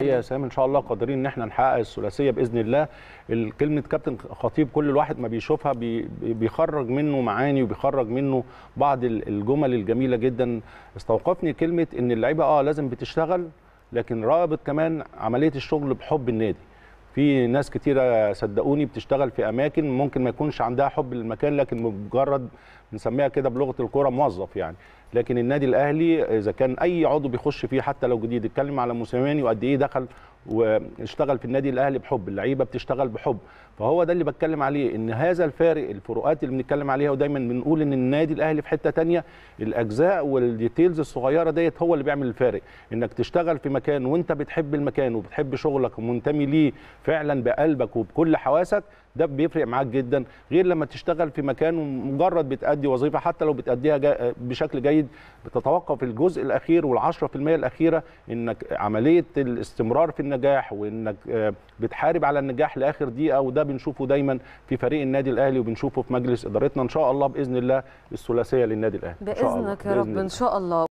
يا سام ان شاء الله قادرين ان احنا نحقق الثلاثيه باذن الله كلمه كابتن خطيب كل الواحد ما بيشوفها بيخرج منه معاني وبيخرج منه بعض الجمل الجميله جدا استوقفني كلمه ان اللعيبه اه لازم بتشتغل لكن رابط كمان عمليه الشغل بحب النادي في ناس كتيره صدقوني بتشتغل في اماكن ممكن ما يكونش عندها حب للمكان لكن مجرد بنسميها كده بلغه الكوره موظف يعني لكن النادي الاهلي اذا كان اي عضو بيخش فيه حتى لو جديد اتكلم على موسيماني وقد ايه دخل واشتغل في النادي الاهلي بحب اللعيبه بتشتغل بحب فهو ده اللي بتكلم عليه ان هذا الفارق الفروقات اللي بنتكلم عليها ودايما بنقول ان النادي الاهلي في حته تانية الاجزاء والديتيلز الصغيره ديت هو اللي بيعمل الفارق انك تشتغل في مكان وانت بتحب المكان وبتحب شغلك ومنتمي ليه فعلا بقلبك وبكل حواسك ده بيفرق معاك جدا غير لما تشتغل في مكان مجرد بتأدي وظيفه حتى لو بتأديها بشكل جيد بتتوقف الجزء الاخير وال10% الاخيره انك عمليه الاستمرار في النجاح وانك آه، بتحارب على النجاح لاخر دقيقه وده بنشوفه دايما في فريق النادي الاهلي وبنشوفه في مجلس ادارتنا ان شاء الله باذن الله الثلاثيه للنادي الاهلي باذنك يا رب ان شاء الله